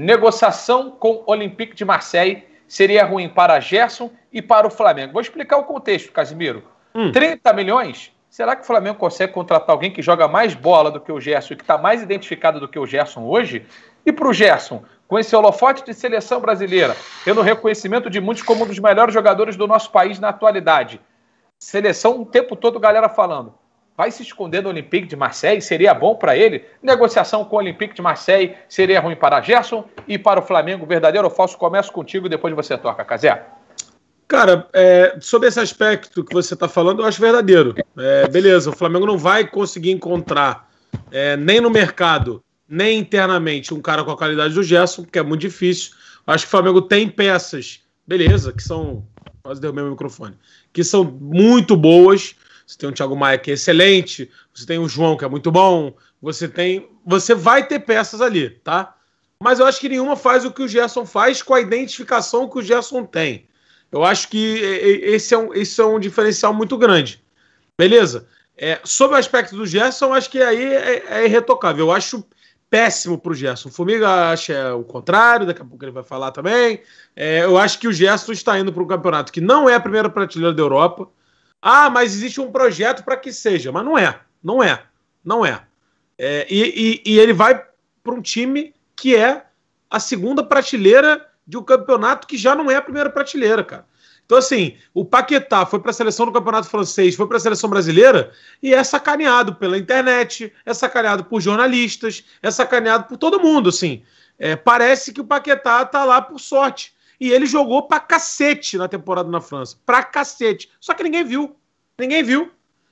Negociação com Olympique de Marseille seria ruim para Gerson e para o Flamengo. Vou explicar o contexto, Casimiro. Hum. 30 milhões? Será que o Flamengo consegue contratar alguém que joga mais bola do que o Gerson e que está mais identificado do que o Gerson hoje? E para o Gerson, com esse holofote de seleção brasileira, tendo reconhecimento de muitos como um dos melhores jogadores do nosso país na atualidade. Seleção o tempo todo, galera falando vai se esconder no Olympique de Marseille, seria bom para ele? Negociação com o Olympique de Marseille seria ruim para Gerson e para o Flamengo, verdadeiro ou falso? Começo contigo e depois você toca, Cazé. Cara, é, sobre esse aspecto que você está falando, eu acho verdadeiro. É, beleza, o Flamengo não vai conseguir encontrar, é, nem no mercado, nem internamente, um cara com a qualidade do Gerson, porque é muito difícil. Acho que o Flamengo tem peças, beleza, que são. Quase derrubei meu microfone. Que são muito boas, você tem o Thiago Maia que é excelente, você tem o João que é muito bom, você tem. Você vai ter peças ali, tá? Mas eu acho que nenhuma faz o que o Gerson faz com a identificação que o Gerson tem. Eu acho que esse é um, esse é um diferencial muito grande. Beleza? É, sobre o aspecto do Gerson, acho que aí é, é, é irretocável. Eu acho péssimo para o Gerson. O Formiga acha é o contrário, daqui a pouco ele vai falar também. É, eu acho que o Gerson está indo para um campeonato que não é a primeira prateleira da Europa. Ah, mas existe um projeto para que seja. Mas não é, não é, não é. é e, e, e, ele vai para um time que é a segunda prateleira de um campeonato que já não é a primeira prateleira, cara. Então, assim, o Paquetá foi para a seleção do Campeonato Francês, foi para a seleção brasileira e é sacaneado pela internet, é sacaneado por jornalistas, é sacaneado por todo mundo, assim. É, parece que o Paquetá tá lá por sorte. E ele jogou pra cacete na temporada na França. Pra cacete. Só que ninguém viu. Ninguém viu.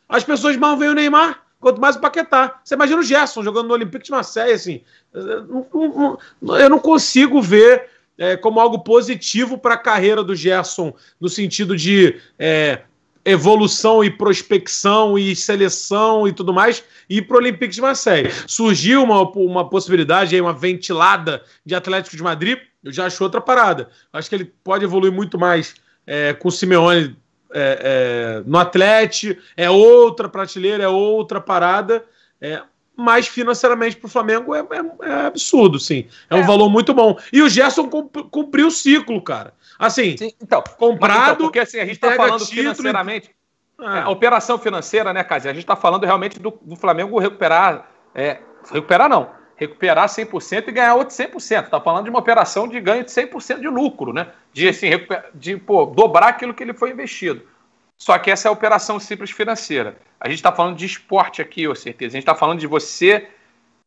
As pessoas mal veem o Neymar, quanto mais o Paquetá. Você imagina o Gerson jogando no Olympique de Marseille, assim. Eu não consigo ver é, como algo positivo para a carreira do Gerson, no sentido de é, evolução e prospecção e seleção e tudo mais, e para o Olympique de Marseille. Surgiu uma, uma possibilidade, aí, uma ventilada de Atlético de Madrid, eu já acho outra parada. Acho que ele pode evoluir muito mais é, com o Simeone é, é, no Atlético, é outra prateleira, é outra parada, é, mas financeiramente para o Flamengo é, é, é, absurdo, sim. É, um é. valor muito bom. E o Gerson cumpriu o ciclo, cara. Assim, sim, então, comprado. Então, porque assim, a gente está falando financeiramente. E... Ah. É. a operação financeira, né, Casia? A gente está falando realmente do, do Flamengo recuperar. É, recuperar não. Recuperar 100% e ganhar outro 100%. Está falando de uma operação de ganho de 100% de lucro, né? De, assim, de pô, dobrar aquilo que ele foi investido. Só que essa é a operação simples financeira. A gente está falando de esporte aqui, eu certeza. A gente está falando de você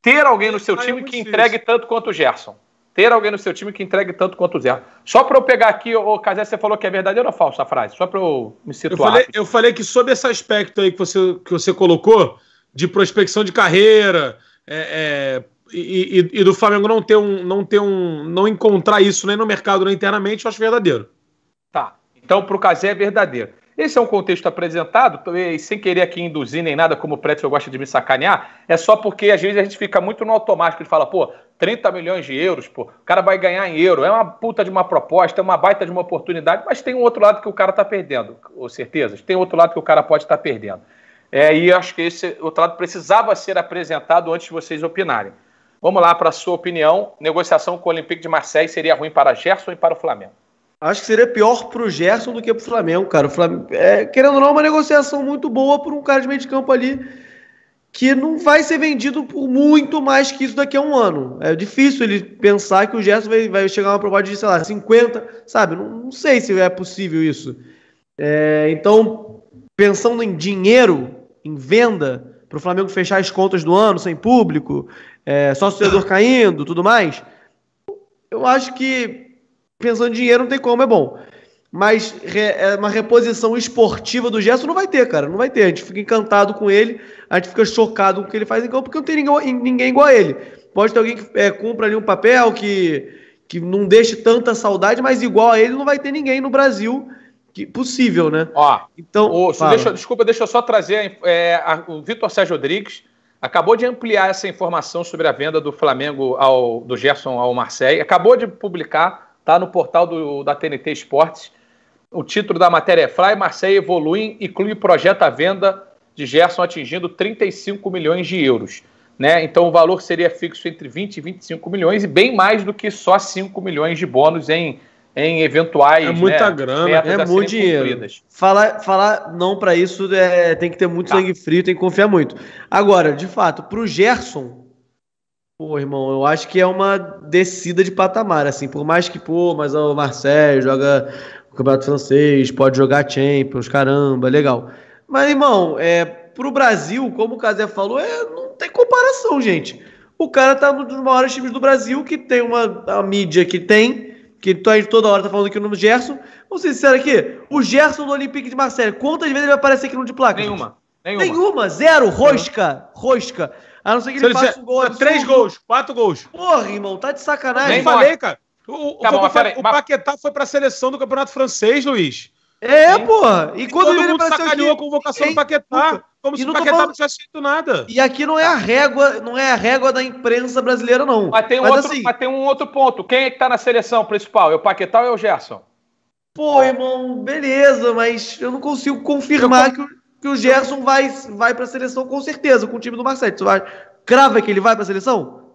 ter alguém no seu ah, é time que entregue tanto quanto o Gerson. Ter alguém no seu time que entregue tanto quanto o Zé. Só para eu pegar aqui, o Casé, você falou que é verdadeira ou falsa a frase? Só para eu me situar. Eu falei, eu falei, que sobre esse aspecto aí que você, que você colocou, de prospecção de carreira, é, é, e, e, e, do Flamengo não ter um, não ter um, não encontrar isso nem no mercado nem internamente, eu acho verdadeiro. Tá. Então, para o Casé é verdadeiro. Esse é um contexto apresentado, sem querer aqui induzir nem nada, como o Pretzel gosta de me sacanear, é só porque às vezes a gente fica muito no automático de fala pô, 30 milhões de euros, pô, o cara vai ganhar em euro, é uma puta de uma proposta, é uma baita de uma oportunidade, mas tem um outro lado que o cara tá perdendo, com certeza, tem outro lado que o cara pode estar tá perdendo. É, e acho que esse outro lado precisava ser apresentado antes de vocês opinarem. Vamos lá para a sua opinião, negociação com o Olympique de Marseille seria ruim para Gerson e para o Flamengo. Acho que seria pior pro Gerson do que pro Flamengo, cara. O Flamengo, é, querendo ou não, é uma negociação muito boa por um cara de meio de campo ali que não vai ser vendido por muito mais que isso daqui a um ano. É difícil ele pensar que o Gerson vai, vai chegar a uma proposta de, sei lá, 50, sabe? Não, não sei se é possível isso. É, então, pensando em dinheiro, em venda, para o Flamengo fechar as contas do ano sem público, é, só torcedor caindo, tudo mais, eu acho que pensando em dinheiro, não tem como, é bom. Mas é uma reposição esportiva do Gerson não vai ter, cara. Não vai ter. A gente fica encantado com ele, a gente fica chocado com o que ele faz em campo, porque não tem ninguém, ninguém igual a ele. Pode ter alguém que é, cumpra ali um papel, que, que não deixe tanta saudade, mas igual a ele não vai ter ninguém no Brasil que, possível, né? Ó, então. deixa, desculpa, deixa eu só trazer é, a, o Vitor Sérgio Rodrigues acabou de ampliar essa informação sobre a venda do Flamengo ao do Gerson ao Marseille. Acabou de publicar Está no portal do, da TNT Esportes. O título da matéria é Fly Marseille evolui e inclui projeto à venda de Gerson atingindo 35 milhões de euros. Né? Então o valor seria fixo entre 20 e 25 milhões e bem mais do que só 5 milhões de bônus em, em eventuais. É né, muita né, grana, é muito dinheiro. Falar, falar não para isso é, tem que ter muito tá. sangue frio, tem que confiar muito. Agora, de fato, para o Gerson, Pô, irmão, eu acho que é uma descida de patamar, assim, por mais que, pô, mas o Marcelo joga o Campeonato Francês, pode jogar Champions, caramba, legal. Mas, irmão, é, pro Brasil, como o Casé falou, é, não tem comparação, gente. O cara tá nos maiores times do Brasil, que tem uma a mídia que tem, que tá toda hora tá falando aqui no Gerson. Vamos ser sincero aqui, o Gerson do Olympique de Marseille, quantas vezes ele vai aparecer aqui no de placa? Nenhuma. Nenhuma. Nenhuma, zero, rosca, rosca. A não ser que ele, ele faça um gol. Três gols, quatro gols. Porra, irmão, tá de sacanagem. Nem falei, cara. O, tá bom, foi, o Paquetá foi pra seleção do Campeonato Francês, Luiz. É, Sim. porra. E, e quando todo ele mundo sacaneou a convocação do Paquetá. Puta. Como e se o Paquetá falando... não tivesse feito nada. E aqui não é a tá. régua, não é a régua da imprensa brasileira, não. Mas tem um, mas, outro, assim... mas tem um outro ponto. Quem é que tá na seleção principal? É o Paquetá ou é o Gerson? Pô, irmão, beleza, mas eu não consigo confirmar eu... que o que o Gerson vai, vai para a seleção com certeza, com o time do Marcelo. Você vai, crava que ele vai para a seleção?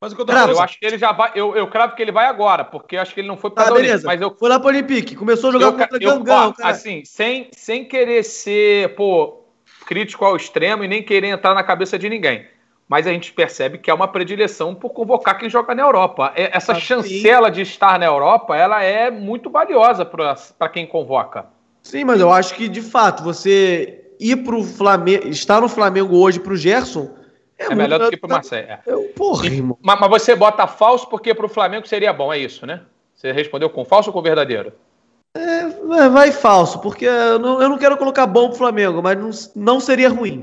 Mas o que eu tô falando, eu acho que ele já vai. Eu, eu cravo que ele vai agora, porque eu acho que ele não foi para tá, a beleza. Mas eu, foi lá para o Olympique, começou a jogar eu, contra eu, Gangão. Assim, sem, sem querer ser, pô, crítico ao extremo e nem querer entrar na cabeça de ninguém. Mas a gente percebe que é uma predileção por convocar quem joga na Europa. É, essa assim. chancela de estar na Europa, ela é muito valiosa para quem convoca. Sim, mas eu acho que de fato você ir pro Flamengo, estar no Flamengo hoje pro Gerson. É, é melhor do que pro Marcelo. É. Eu, porra, irmão. Mas, mas, você bota falso porque pro Flamengo seria bom, é isso, né? Você respondeu com falso ou com verdadeiro? É, vai falso, porque eu não, eu não quero colocar bom pro Flamengo, mas não, não seria ruim.